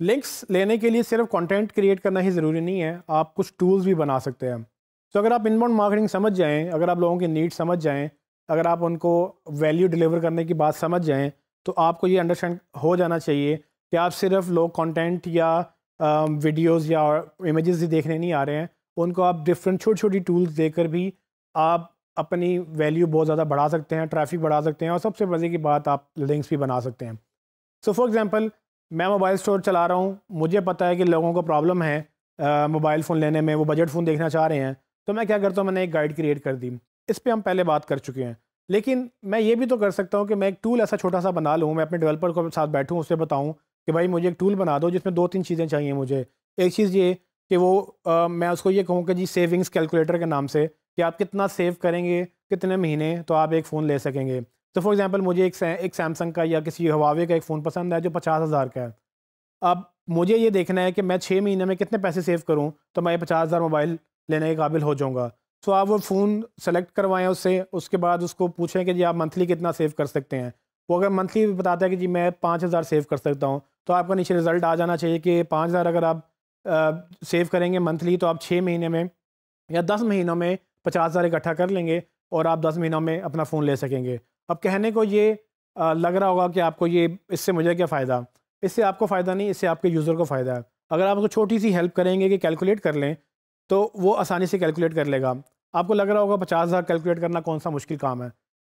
links लेने के लिए सिर्फ कंटेंट क्रिएट करना ही ज़रूरी नहीं है आप कुछ टूल्स भी बना सकते हैं तो अगर आप इनबाउंड मार्केटिंग समझ जाएं अगर आप लोगों की नीड समझ जाएं अगर आप उनको वैल्यू डिलीवर करने की बात समझ जाएं तो आपको ये अंडरस्टैंड हो जाना चाहिए कि आप सिर्फ लोग कंटेंट या वीडियोज़ या इमेजेस ही देखने नहीं आ रहे हैं उनको आप डिफरेंट छोटी छोटी टूल्स देकर भी आप अपनी वैल्यू बहुत ज़्यादा बढ़ा सकते हैं ट्रैफिक बढ़ा सकते हैं और सबसे मज़े की बात आप लिंक्स भी बना सकते हैं सो फॉर एग्ज़ाम्पल मैं मोबाइल स्टोर चला रहा हूँ मुझे पता है कि लोगों को प्रॉब्लम है मोबाइल फ़ोन लेने में वो बजट फ़ोन देखना चाह रहे हैं तो मैं क्या करता हूँ मैंने एक गाइड क्रिएट कर दी इस पर हम पहले बात कर चुके हैं लेकिन मैं ये भी तो कर सकता हूँ कि मैं एक टूल ऐसा छोटा सा बना लूँ मैं अपने डेवलपर को साथ बैठूँ उससे बताऊँ कि भाई मुझे एक टूल बना दो जिसमें दो तीन चीज़ें चाहिए मुझे एक चीज़ ये कि वो आ, मैं उसको ये कहूँ कि जी सेविंग्स कैलकुलेटर के नाम से कि आप कितना सेव करेंगे कितने महीने तो आप एक फ़ोन ले सकेंगे तो फॉर एग्जांपल मुझे एक एक सैमसंग का या किसी हवावे का एक फ़ोन पसंद है जो पचास हज़ार का है अब मुझे ये देखना है कि मैं छः महीने में कितने पैसे सेव करूँ तो मैं ये पचास हज़ार मोबाइल लेने के काबिल हो जाऊँगा तो आप वो फ़ोन सेलेक्ट करवाएं उससे उसके बाद उसको पूछें कि जी आप मंथली कितना सेव कर सकते हैं वो अगर मंथली बताता है कि जी मैं पाँच हज़ार सेव कर सकता हूँ तो आपका नीचे रिज़ल्ट आ जाना चाहिए कि पाँच हज़ार अगर आप सेव करेंगे मंथली तो आप छः महीने में या दस महीनों में पचास हज़ार इकट्ठा कर लेंगे और आप दस महीनों में अपना फ़ोन ले सकेंगे अब कहने को ये लग रहा होगा कि आपको ये इससे मुझे क्या फ़ायदा इससे आपको फ़ायदा नहीं इससे आपके यूज़र को फ़ायदा है अगर आप उसको छोटी सी हेल्प करेंगे कि कैलकुलेट कर लें तो वो आसानी से कैलकुलेट कर लेगा आपको लग रहा होगा पचास हज़ार कैलकुलेट करना कौन सा मुश्किल काम है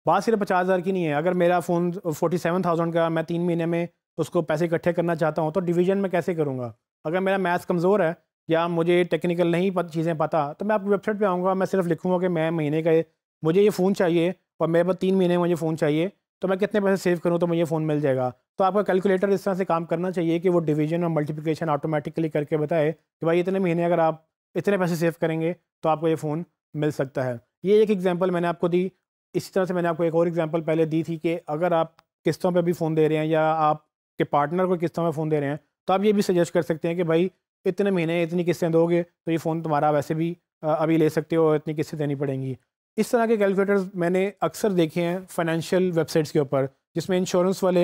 बात सिर्फ पचास हज़ार की नहीं है अगर मेरा फ़ोन फोर्टी सेवन थाउजेंड का मैं तीन महीने में उसको पैसे इकट्ठे करना चाहता हूँ तो डिवीजन में कैसे करूँगा अगर मेरा मैथ्स कमज़ोर है या मुझे टेक्निकल नहीं पत, चीज़ें पता तो मैं आपकी वेबसाइट पर आऊँगा मैं सिर्फ लिखूँगा कि मैं महीने का मुझे ये फ़ोन चाहिए और मेरे पास तीन महीने में मुझे फ़ोन चाहिए तो मैं कितने पैसे सेव करूँ तो मुझे फ़ोन मिल जाएगा तो आपका कैलकुलेटर इस तरह से काम करना चाहिए कि वो डिवीजन और मल्टीप्लिकेशन ऑटोमेटिकली करके बताए कि भाई इतने महीने अगर आप इतने पैसे सेव करेंगे तो आपको ये फ़ोन मिल सकता है ये एक एग्जाम्पल मैंने आपको दी इसी तरह से मैंने आपको एक और एग्जाम्पल पहले दी थी कि अगर आप किस्तों पर भी फ़ोन दे रहे हैं या आपके पार्टनर को किस्तों में फ़ोन दे रहे हैं तो आप ये भी सजेस्ट कर सकते हैं कि भाई इतने महीने इतनी किस्तें दोगे तो ये फ़ोन तुम्हारा वैसे भी अभी ले सकते हो इतनी किस्तें देनी पड़ेंगी इस तरह के कैलकुलेटर्स मैंने अक्सर देखे हैं फाइनेंशियल वेबसाइट्स के ऊपर जिसमें इंश्योरेंस वाले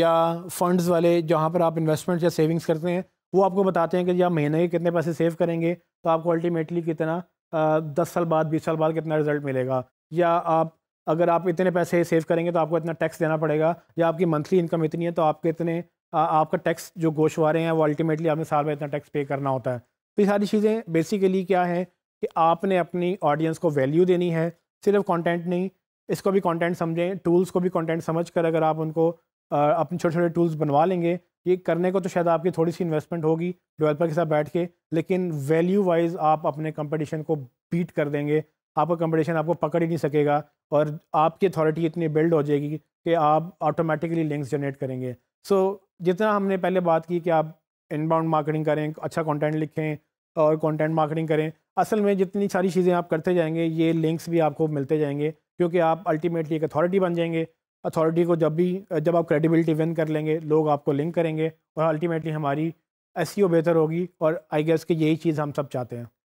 या फंड्स वाले जहाँ पर आप इन्वेस्टमेंट या सेविंग्स करते हैं वो आपको बताते हैं कि आप महीने के कितने पैसे सेव करेंगे तो आपको अल्टीमेटली कितना दस साल बाद बीस साल बाद कितना रिजल्ट मिलेगा या आप अगर आप इतने पैसे सेव करेंगे तो आपको इतना टैक्स देना पड़ेगा या आपकी मंथली इनकम इतनी है तो आपके इतने आ, आपका टैक्स जो गोशवारे हैं वो अल्टीमेटली आपने साल में इतना टैक्स पे करना होता है तो ये सारी चीज़ें बेसिकली क्या हैं कि आपने अपनी ऑडियंस को वैल्यू देनी है सिर्फ कंटेंट नहीं इसको भी कंटेंट समझें टूल्स को भी कंटेंट समझ कर अगर आप उनको अपने छोटे छोटे टूल्स बनवा लेंगे ये करने को तो शायद आपकी थोड़ी सी इन्वेस्टमेंट होगी डेवलपर के साथ बैठ के लेकिन वैल्यू वाइज आप अपने कंपटीशन को बीट कर देंगे आपका कंपटीशन आपको पकड़ ही नहीं सकेगा और आपकी अथॉरिटी इतनी बिल्ड हो जाएगी कि आप ऑटोमेटिकली लिंक्स जनरेट करेंगे सो so, जितना हमने पहले बात की कि आप इनबाउंड मार्केटिंग करें अच्छा कंटेंट लिखें और कंटेंट मार्केटिंग करें असल में जितनी सारी चीज़ें आप करते जाएंगे ये लिंक्स भी आपको मिलते जाएंगे क्योंकि आप अल्टीमेटली एक अथॉरिटी बन जाएंगे अथॉरिटी को जब भी जब आप क्रेडिबिलिटी विन कर लेंगे लोग आपको लिंक करेंगे और अल्टीमेटली हमारी एस e बेहतर होगी और आई गेस कि यही चीज़ हम सब चाहते हैं